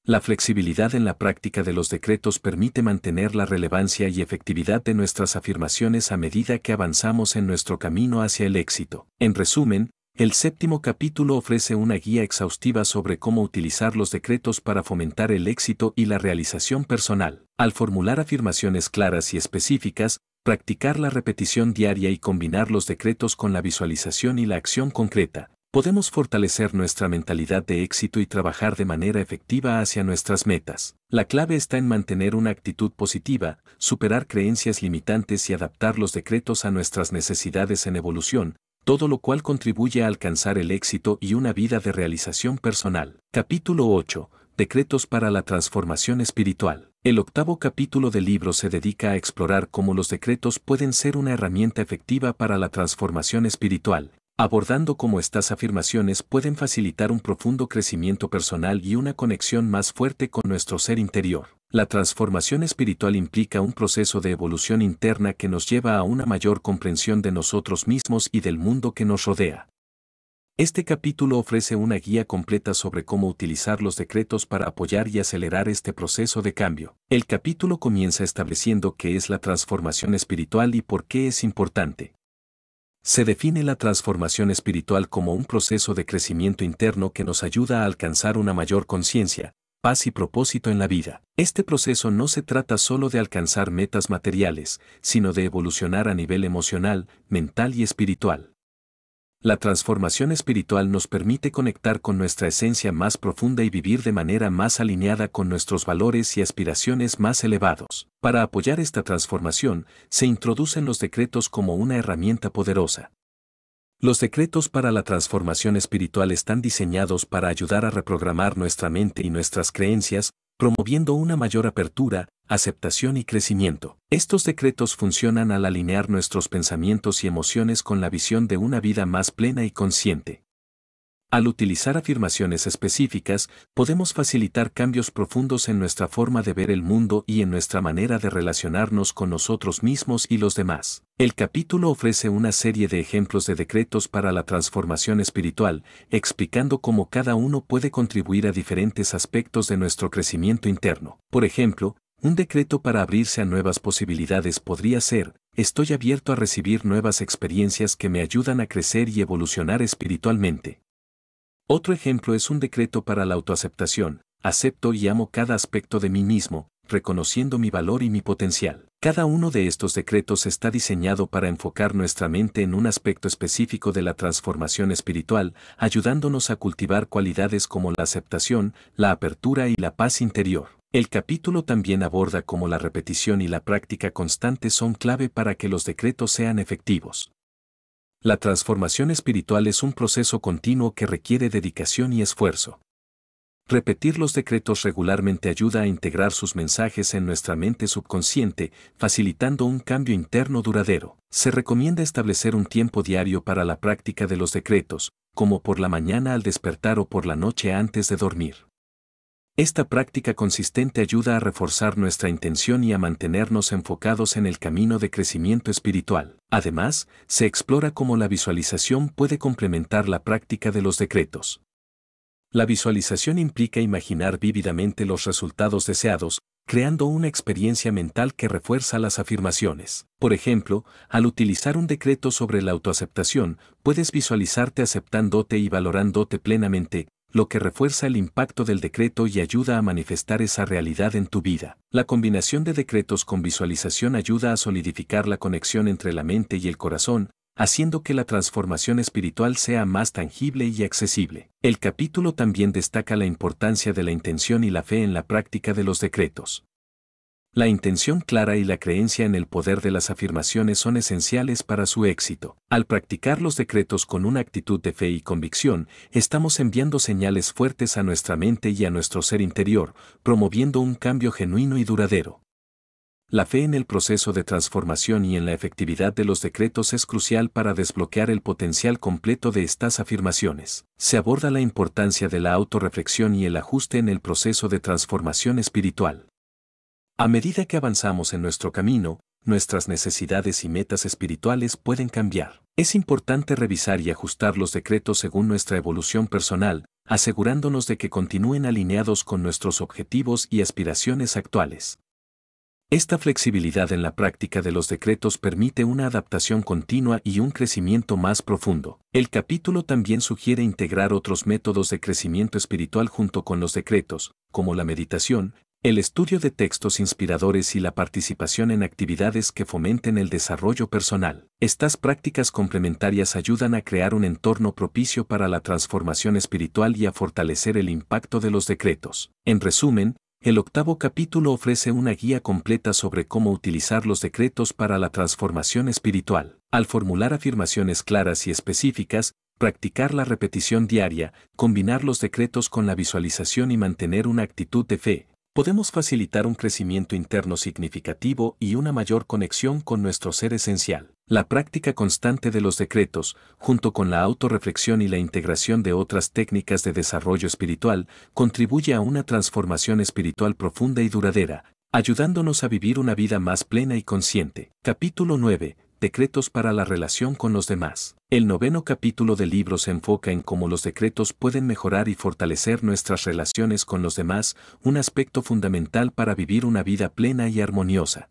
La flexibilidad en la práctica de los decretos permite mantener la relevancia y efectividad de nuestras afirmaciones a medida que avanzamos en nuestro camino hacia el éxito. En resumen, el séptimo capítulo ofrece una guía exhaustiva sobre cómo utilizar los decretos para fomentar el éxito y la realización personal. Al formular afirmaciones claras y específicas, practicar la repetición diaria y combinar los decretos con la visualización y la acción concreta, podemos fortalecer nuestra mentalidad de éxito y trabajar de manera efectiva hacia nuestras metas. La clave está en mantener una actitud positiva, superar creencias limitantes y adaptar los decretos a nuestras necesidades en evolución, todo lo cual contribuye a alcanzar el éxito y una vida de realización personal. Capítulo 8. Decretos para la transformación espiritual. El octavo capítulo del libro se dedica a explorar cómo los decretos pueden ser una herramienta efectiva para la transformación espiritual, abordando cómo estas afirmaciones pueden facilitar un profundo crecimiento personal y una conexión más fuerte con nuestro ser interior. La transformación espiritual implica un proceso de evolución interna que nos lleva a una mayor comprensión de nosotros mismos y del mundo que nos rodea. Este capítulo ofrece una guía completa sobre cómo utilizar los decretos para apoyar y acelerar este proceso de cambio. El capítulo comienza estableciendo qué es la transformación espiritual y por qué es importante. Se define la transformación espiritual como un proceso de crecimiento interno que nos ayuda a alcanzar una mayor conciencia, paz y propósito en la vida. Este proceso no se trata solo de alcanzar metas materiales, sino de evolucionar a nivel emocional, mental y espiritual. La transformación espiritual nos permite conectar con nuestra esencia más profunda y vivir de manera más alineada con nuestros valores y aspiraciones más elevados. Para apoyar esta transformación, se introducen los decretos como una herramienta poderosa. Los decretos para la transformación espiritual están diseñados para ayudar a reprogramar nuestra mente y nuestras creencias, promoviendo una mayor apertura, aceptación y crecimiento. Estos decretos funcionan al alinear nuestros pensamientos y emociones con la visión de una vida más plena y consciente. Al utilizar afirmaciones específicas, podemos facilitar cambios profundos en nuestra forma de ver el mundo y en nuestra manera de relacionarnos con nosotros mismos y los demás. El capítulo ofrece una serie de ejemplos de decretos para la transformación espiritual, explicando cómo cada uno puede contribuir a diferentes aspectos de nuestro crecimiento interno. Por ejemplo, un decreto para abrirse a nuevas posibilidades podría ser, estoy abierto a recibir nuevas experiencias que me ayudan a crecer y evolucionar espiritualmente. Otro ejemplo es un decreto para la autoaceptación. Acepto y amo cada aspecto de mí mismo, reconociendo mi valor y mi potencial. Cada uno de estos decretos está diseñado para enfocar nuestra mente en un aspecto específico de la transformación espiritual, ayudándonos a cultivar cualidades como la aceptación, la apertura y la paz interior. El capítulo también aborda cómo la repetición y la práctica constante son clave para que los decretos sean efectivos. La transformación espiritual es un proceso continuo que requiere dedicación y esfuerzo. Repetir los decretos regularmente ayuda a integrar sus mensajes en nuestra mente subconsciente, facilitando un cambio interno duradero. Se recomienda establecer un tiempo diario para la práctica de los decretos, como por la mañana al despertar o por la noche antes de dormir. Esta práctica consistente ayuda a reforzar nuestra intención y a mantenernos enfocados en el camino de crecimiento espiritual. Además, se explora cómo la visualización puede complementar la práctica de los decretos. La visualización implica imaginar vívidamente los resultados deseados, creando una experiencia mental que refuerza las afirmaciones. Por ejemplo, al utilizar un decreto sobre la autoaceptación, puedes visualizarte aceptándote y valorándote plenamente, lo que refuerza el impacto del decreto y ayuda a manifestar esa realidad en tu vida. La combinación de decretos con visualización ayuda a solidificar la conexión entre la mente y el corazón, haciendo que la transformación espiritual sea más tangible y accesible. El capítulo también destaca la importancia de la intención y la fe en la práctica de los decretos. La intención clara y la creencia en el poder de las afirmaciones son esenciales para su éxito. Al practicar los decretos con una actitud de fe y convicción, estamos enviando señales fuertes a nuestra mente y a nuestro ser interior, promoviendo un cambio genuino y duradero. La fe en el proceso de transformación y en la efectividad de los decretos es crucial para desbloquear el potencial completo de estas afirmaciones. Se aborda la importancia de la autorreflexión y el ajuste en el proceso de transformación espiritual. A medida que avanzamos en nuestro camino, nuestras necesidades y metas espirituales pueden cambiar. Es importante revisar y ajustar los decretos según nuestra evolución personal, asegurándonos de que continúen alineados con nuestros objetivos y aspiraciones actuales. Esta flexibilidad en la práctica de los decretos permite una adaptación continua y un crecimiento más profundo. El capítulo también sugiere integrar otros métodos de crecimiento espiritual junto con los decretos, como la meditación, el estudio de textos inspiradores y la participación en actividades que fomenten el desarrollo personal. Estas prácticas complementarias ayudan a crear un entorno propicio para la transformación espiritual y a fortalecer el impacto de los decretos. En resumen, el octavo capítulo ofrece una guía completa sobre cómo utilizar los decretos para la transformación espiritual. Al formular afirmaciones claras y específicas, practicar la repetición diaria, combinar los decretos con la visualización y mantener una actitud de fe, podemos facilitar un crecimiento interno significativo y una mayor conexión con nuestro ser esencial. La práctica constante de los decretos, junto con la autorreflexión y la integración de otras técnicas de desarrollo espiritual, contribuye a una transformación espiritual profunda y duradera, ayudándonos a vivir una vida más plena y consciente. Capítulo 9. Decretos para la relación con los demás. El noveno capítulo del libro se enfoca en cómo los decretos pueden mejorar y fortalecer nuestras relaciones con los demás, un aspecto fundamental para vivir una vida plena y armoniosa.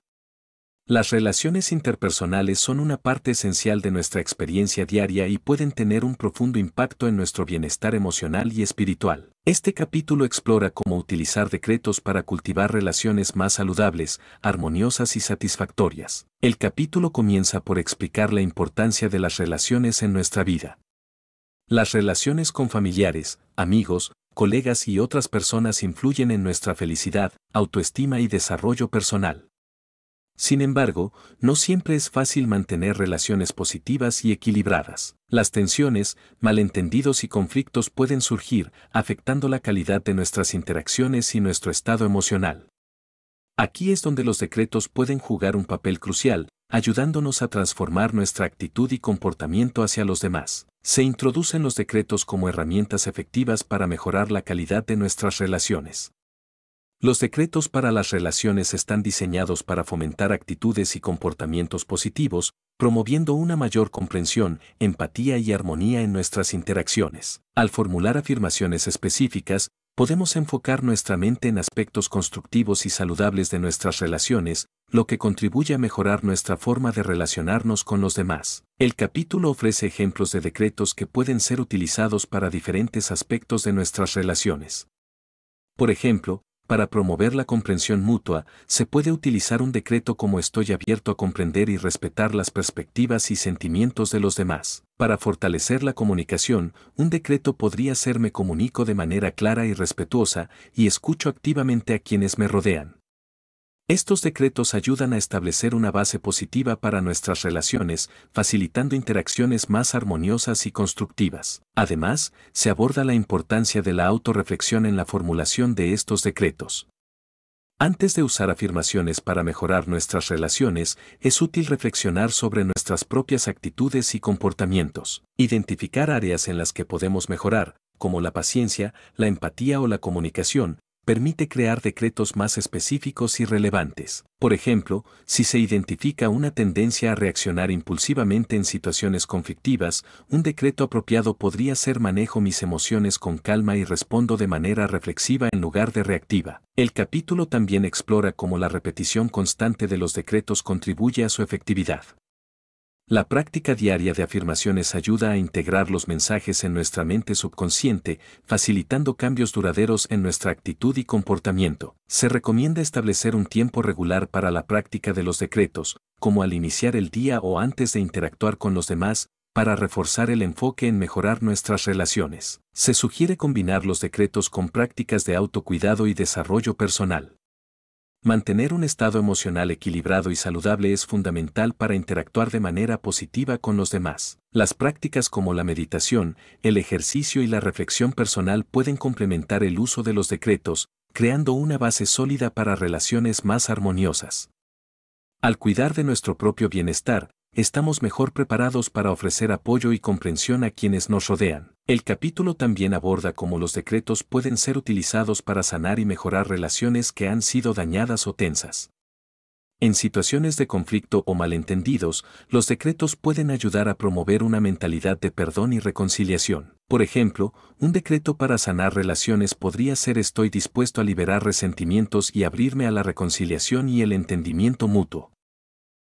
Las relaciones interpersonales son una parte esencial de nuestra experiencia diaria y pueden tener un profundo impacto en nuestro bienestar emocional y espiritual. Este capítulo explora cómo utilizar decretos para cultivar relaciones más saludables, armoniosas y satisfactorias. El capítulo comienza por explicar la importancia de las relaciones en nuestra vida. Las relaciones con familiares, amigos, colegas y otras personas influyen en nuestra felicidad, autoestima y desarrollo personal. Sin embargo, no siempre es fácil mantener relaciones positivas y equilibradas. Las tensiones, malentendidos y conflictos pueden surgir, afectando la calidad de nuestras interacciones y nuestro estado emocional. Aquí es donde los decretos pueden jugar un papel crucial, ayudándonos a transformar nuestra actitud y comportamiento hacia los demás. Se introducen los decretos como herramientas efectivas para mejorar la calidad de nuestras relaciones. Los decretos para las relaciones están diseñados para fomentar actitudes y comportamientos positivos, promoviendo una mayor comprensión, empatía y armonía en nuestras interacciones. Al formular afirmaciones específicas, podemos enfocar nuestra mente en aspectos constructivos y saludables de nuestras relaciones, lo que contribuye a mejorar nuestra forma de relacionarnos con los demás. El capítulo ofrece ejemplos de decretos que pueden ser utilizados para diferentes aspectos de nuestras relaciones. Por ejemplo, para promover la comprensión mutua, se puede utilizar un decreto como estoy abierto a comprender y respetar las perspectivas y sentimientos de los demás. Para fortalecer la comunicación, un decreto podría ser me comunico de manera clara y respetuosa y escucho activamente a quienes me rodean. Estos decretos ayudan a establecer una base positiva para nuestras relaciones, facilitando interacciones más armoniosas y constructivas. Además, se aborda la importancia de la autorreflexión en la formulación de estos decretos. Antes de usar afirmaciones para mejorar nuestras relaciones, es útil reflexionar sobre nuestras propias actitudes y comportamientos, identificar áreas en las que podemos mejorar, como la paciencia, la empatía o la comunicación, permite crear decretos más específicos y relevantes. Por ejemplo, si se identifica una tendencia a reaccionar impulsivamente en situaciones conflictivas, un decreto apropiado podría ser manejo mis emociones con calma y respondo de manera reflexiva en lugar de reactiva. El capítulo también explora cómo la repetición constante de los decretos contribuye a su efectividad. La práctica diaria de afirmaciones ayuda a integrar los mensajes en nuestra mente subconsciente, facilitando cambios duraderos en nuestra actitud y comportamiento. Se recomienda establecer un tiempo regular para la práctica de los decretos, como al iniciar el día o antes de interactuar con los demás, para reforzar el enfoque en mejorar nuestras relaciones. Se sugiere combinar los decretos con prácticas de autocuidado y desarrollo personal. Mantener un estado emocional equilibrado y saludable es fundamental para interactuar de manera positiva con los demás. Las prácticas como la meditación, el ejercicio y la reflexión personal pueden complementar el uso de los decretos, creando una base sólida para relaciones más armoniosas. Al cuidar de nuestro propio bienestar, estamos mejor preparados para ofrecer apoyo y comprensión a quienes nos rodean. El capítulo también aborda cómo los decretos pueden ser utilizados para sanar y mejorar relaciones que han sido dañadas o tensas. En situaciones de conflicto o malentendidos, los decretos pueden ayudar a promover una mentalidad de perdón y reconciliación. Por ejemplo, un decreto para sanar relaciones podría ser estoy dispuesto a liberar resentimientos y abrirme a la reconciliación y el entendimiento mutuo.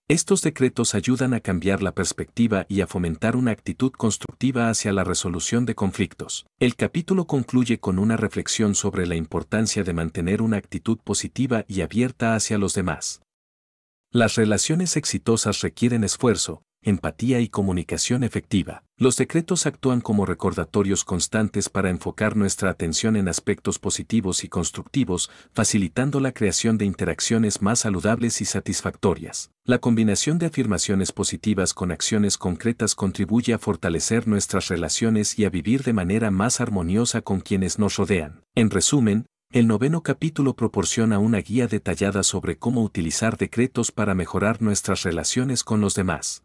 Estos decretos ayudan a cambiar la perspectiva y a fomentar una actitud constructiva hacia la resolución de conflictos. El capítulo concluye con una reflexión sobre la importancia de mantener una actitud positiva y abierta hacia los demás. Las relaciones exitosas requieren esfuerzo, empatía y comunicación efectiva. Los decretos actúan como recordatorios constantes para enfocar nuestra atención en aspectos positivos y constructivos, facilitando la creación de interacciones más saludables y satisfactorias. La combinación de afirmaciones positivas con acciones concretas contribuye a fortalecer nuestras relaciones y a vivir de manera más armoniosa con quienes nos rodean. En resumen, el noveno capítulo proporciona una guía detallada sobre cómo utilizar decretos para mejorar nuestras relaciones con los demás.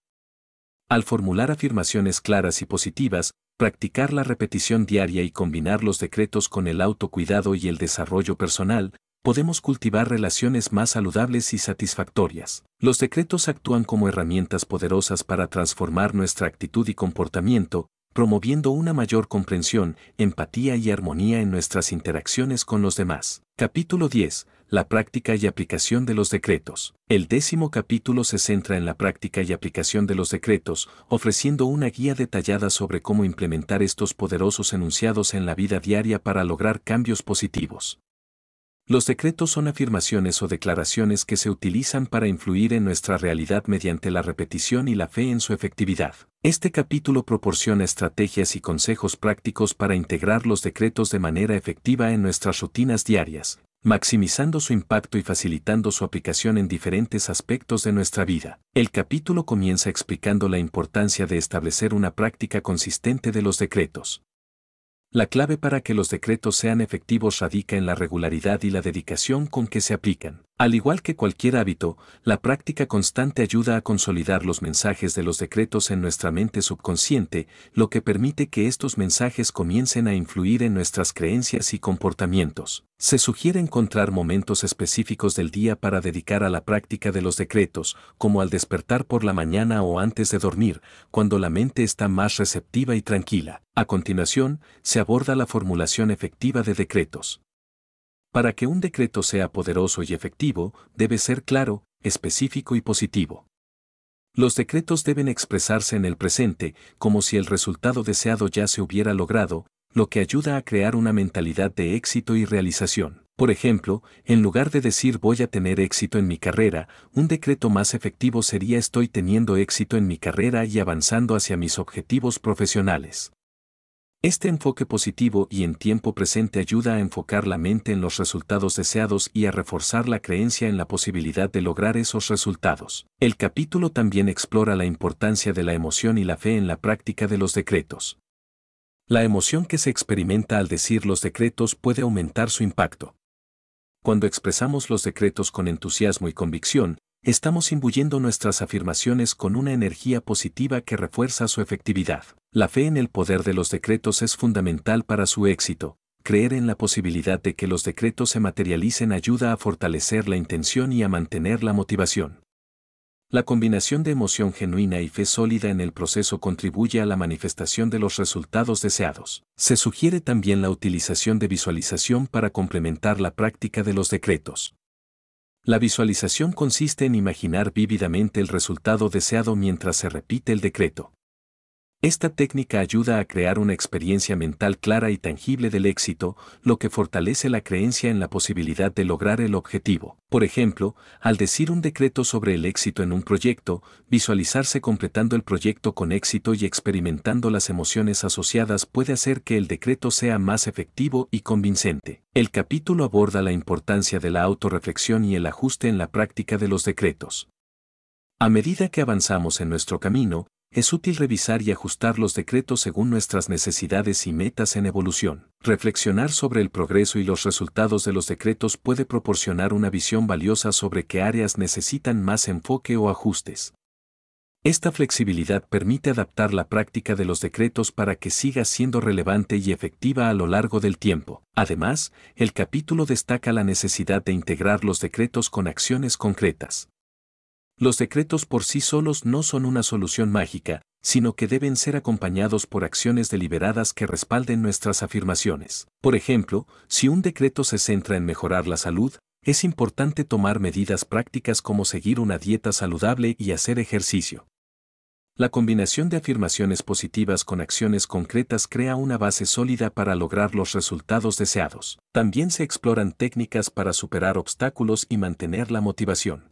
Al formular afirmaciones claras y positivas, practicar la repetición diaria y combinar los decretos con el autocuidado y el desarrollo personal, podemos cultivar relaciones más saludables y satisfactorias. Los decretos actúan como herramientas poderosas para transformar nuestra actitud y comportamiento, promoviendo una mayor comprensión, empatía y armonía en nuestras interacciones con los demás. Capítulo 10 la práctica y aplicación de los decretos. El décimo capítulo se centra en la práctica y aplicación de los decretos, ofreciendo una guía detallada sobre cómo implementar estos poderosos enunciados en la vida diaria para lograr cambios positivos. Los decretos son afirmaciones o declaraciones que se utilizan para influir en nuestra realidad mediante la repetición y la fe en su efectividad. Este capítulo proporciona estrategias y consejos prácticos para integrar los decretos de manera efectiva en nuestras rutinas diarias, maximizando su impacto y facilitando su aplicación en diferentes aspectos de nuestra vida. El capítulo comienza explicando la importancia de establecer una práctica consistente de los decretos. La clave para que los decretos sean efectivos radica en la regularidad y la dedicación con que se aplican. Al igual que cualquier hábito, la práctica constante ayuda a consolidar los mensajes de los decretos en nuestra mente subconsciente, lo que permite que estos mensajes comiencen a influir en nuestras creencias y comportamientos. Se sugiere encontrar momentos específicos del día para dedicar a la práctica de los decretos, como al despertar por la mañana o antes de dormir, cuando la mente está más receptiva y tranquila. A continuación, se aborda la formulación efectiva de decretos. Para que un decreto sea poderoso y efectivo, debe ser claro, específico y positivo. Los decretos deben expresarse en el presente, como si el resultado deseado ya se hubiera logrado, lo que ayuda a crear una mentalidad de éxito y realización. Por ejemplo, en lugar de decir voy a tener éxito en mi carrera, un decreto más efectivo sería estoy teniendo éxito en mi carrera y avanzando hacia mis objetivos profesionales. Este enfoque positivo y en tiempo presente ayuda a enfocar la mente en los resultados deseados y a reforzar la creencia en la posibilidad de lograr esos resultados. El capítulo también explora la importancia de la emoción y la fe en la práctica de los decretos. La emoción que se experimenta al decir los decretos puede aumentar su impacto. Cuando expresamos los decretos con entusiasmo y convicción, Estamos imbuyendo nuestras afirmaciones con una energía positiva que refuerza su efectividad. La fe en el poder de los decretos es fundamental para su éxito. Creer en la posibilidad de que los decretos se materialicen ayuda a fortalecer la intención y a mantener la motivación. La combinación de emoción genuina y fe sólida en el proceso contribuye a la manifestación de los resultados deseados. Se sugiere también la utilización de visualización para complementar la práctica de los decretos. La visualización consiste en imaginar vívidamente el resultado deseado mientras se repite el decreto. Esta técnica ayuda a crear una experiencia mental clara y tangible del éxito, lo que fortalece la creencia en la posibilidad de lograr el objetivo. Por ejemplo, al decir un decreto sobre el éxito en un proyecto, visualizarse completando el proyecto con éxito y experimentando las emociones asociadas puede hacer que el decreto sea más efectivo y convincente. El capítulo aborda la importancia de la autorreflexión y el ajuste en la práctica de los decretos. A medida que avanzamos en nuestro camino, es útil revisar y ajustar los decretos según nuestras necesidades y metas en evolución. Reflexionar sobre el progreso y los resultados de los decretos puede proporcionar una visión valiosa sobre qué áreas necesitan más enfoque o ajustes. Esta flexibilidad permite adaptar la práctica de los decretos para que siga siendo relevante y efectiva a lo largo del tiempo. Además, el capítulo destaca la necesidad de integrar los decretos con acciones concretas. Los decretos por sí solos no son una solución mágica, sino que deben ser acompañados por acciones deliberadas que respalden nuestras afirmaciones. Por ejemplo, si un decreto se centra en mejorar la salud, es importante tomar medidas prácticas como seguir una dieta saludable y hacer ejercicio. La combinación de afirmaciones positivas con acciones concretas crea una base sólida para lograr los resultados deseados. También se exploran técnicas para superar obstáculos y mantener la motivación.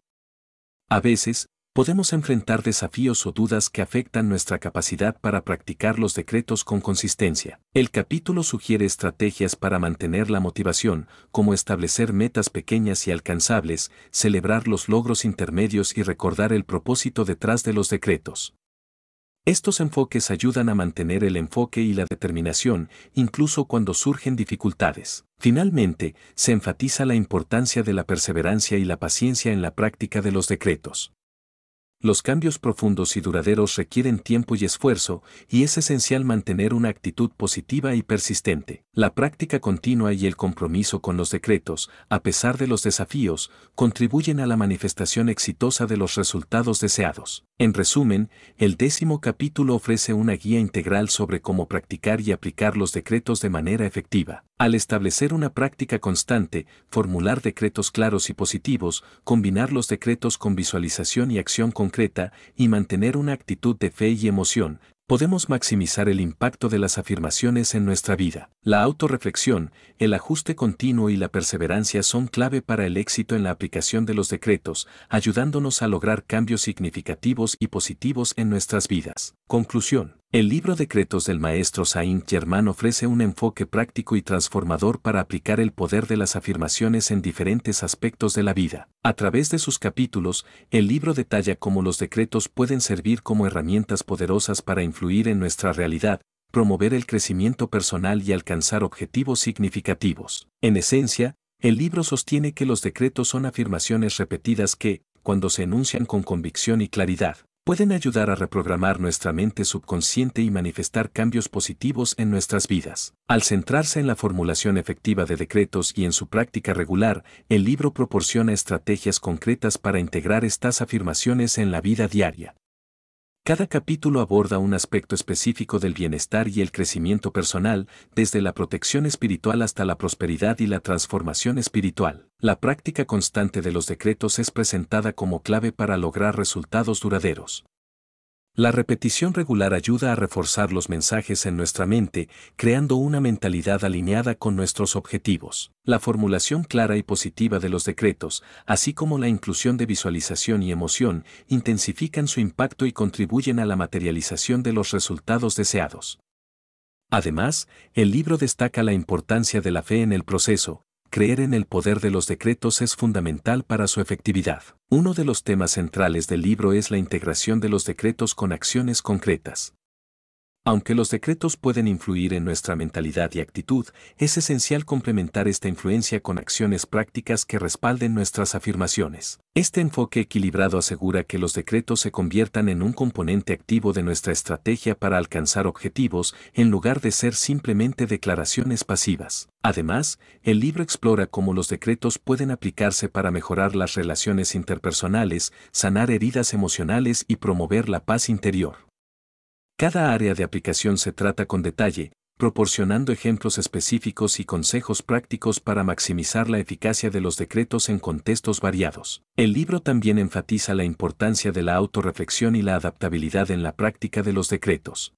A veces, podemos enfrentar desafíos o dudas que afectan nuestra capacidad para practicar los decretos con consistencia. El capítulo sugiere estrategias para mantener la motivación, como establecer metas pequeñas y alcanzables, celebrar los logros intermedios y recordar el propósito detrás de los decretos. Estos enfoques ayudan a mantener el enfoque y la determinación, incluso cuando surgen dificultades. Finalmente, se enfatiza la importancia de la perseverancia y la paciencia en la práctica de los decretos. Los cambios profundos y duraderos requieren tiempo y esfuerzo, y es esencial mantener una actitud positiva y persistente. La práctica continua y el compromiso con los decretos, a pesar de los desafíos, contribuyen a la manifestación exitosa de los resultados deseados. En resumen, el décimo capítulo ofrece una guía integral sobre cómo practicar y aplicar los decretos de manera efectiva. Al establecer una práctica constante, formular decretos claros y positivos, combinar los decretos con visualización y acción con concreta y mantener una actitud de fe y emoción, podemos maximizar el impacto de las afirmaciones en nuestra vida. La autorreflexión, el ajuste continuo y la perseverancia son clave para el éxito en la aplicación de los decretos, ayudándonos a lograr cambios significativos y positivos en nuestras vidas. Conclusión. El libro Decretos del maestro Saint Germain ofrece un enfoque práctico y transformador para aplicar el poder de las afirmaciones en diferentes aspectos de la vida. A través de sus capítulos, el libro detalla cómo los decretos pueden servir como herramientas poderosas para influir en nuestra realidad, promover el crecimiento personal y alcanzar objetivos significativos. En esencia, el libro sostiene que los decretos son afirmaciones repetidas que, cuando se enuncian con convicción y claridad, pueden ayudar a reprogramar nuestra mente subconsciente y manifestar cambios positivos en nuestras vidas. Al centrarse en la formulación efectiva de decretos y en su práctica regular, el libro proporciona estrategias concretas para integrar estas afirmaciones en la vida diaria. Cada capítulo aborda un aspecto específico del bienestar y el crecimiento personal, desde la protección espiritual hasta la prosperidad y la transformación espiritual. La práctica constante de los decretos es presentada como clave para lograr resultados duraderos. La repetición regular ayuda a reforzar los mensajes en nuestra mente, creando una mentalidad alineada con nuestros objetivos. La formulación clara y positiva de los decretos, así como la inclusión de visualización y emoción, intensifican su impacto y contribuyen a la materialización de los resultados deseados. Además, el libro destaca la importancia de la fe en el proceso, creer en el poder de los decretos es fundamental para su efectividad. Uno de los temas centrales del libro es la integración de los decretos con acciones concretas. Aunque los decretos pueden influir en nuestra mentalidad y actitud, es esencial complementar esta influencia con acciones prácticas que respalden nuestras afirmaciones. Este enfoque equilibrado asegura que los decretos se conviertan en un componente activo de nuestra estrategia para alcanzar objetivos en lugar de ser simplemente declaraciones pasivas. Además, el libro explora cómo los decretos pueden aplicarse para mejorar las relaciones interpersonales, sanar heridas emocionales y promover la paz interior. Cada área de aplicación se trata con detalle, proporcionando ejemplos específicos y consejos prácticos para maximizar la eficacia de los decretos en contextos variados. El libro también enfatiza la importancia de la autorreflexión y la adaptabilidad en la práctica de los decretos.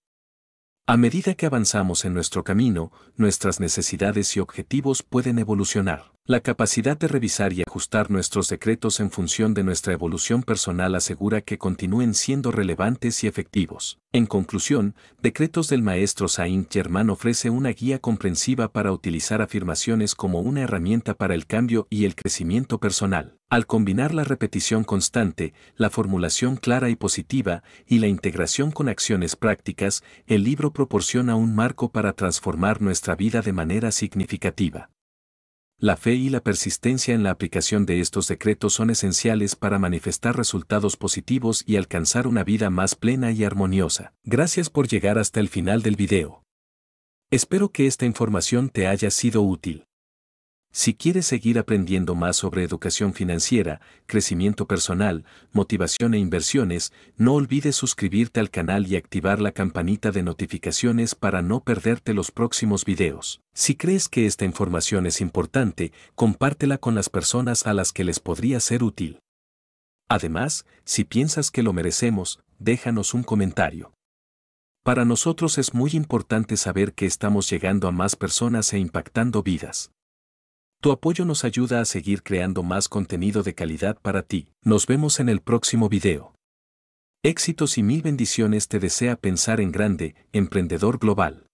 A medida que avanzamos en nuestro camino, nuestras necesidades y objetivos pueden evolucionar. La capacidad de revisar y ajustar nuestros decretos en función de nuestra evolución personal asegura que continúen siendo relevantes y efectivos. En conclusión, Decretos del Maestro Saint Germain ofrece una guía comprensiva para utilizar afirmaciones como una herramienta para el cambio y el crecimiento personal. Al combinar la repetición constante, la formulación clara y positiva y la integración con acciones prácticas, el libro proporciona un marco para transformar nuestra vida de manera significativa. La fe y la persistencia en la aplicación de estos decretos son esenciales para manifestar resultados positivos y alcanzar una vida más plena y armoniosa. Gracias por llegar hasta el final del video. Espero que esta información te haya sido útil. Si quieres seguir aprendiendo más sobre educación financiera, crecimiento personal, motivación e inversiones, no olvides suscribirte al canal y activar la campanita de notificaciones para no perderte los próximos videos. Si crees que esta información es importante, compártela con las personas a las que les podría ser útil. Además, si piensas que lo merecemos, déjanos un comentario. Para nosotros es muy importante saber que estamos llegando a más personas e impactando vidas. Tu apoyo nos ayuda a seguir creando más contenido de calidad para ti. Nos vemos en el próximo video. Éxitos y mil bendiciones te desea pensar en grande, emprendedor global.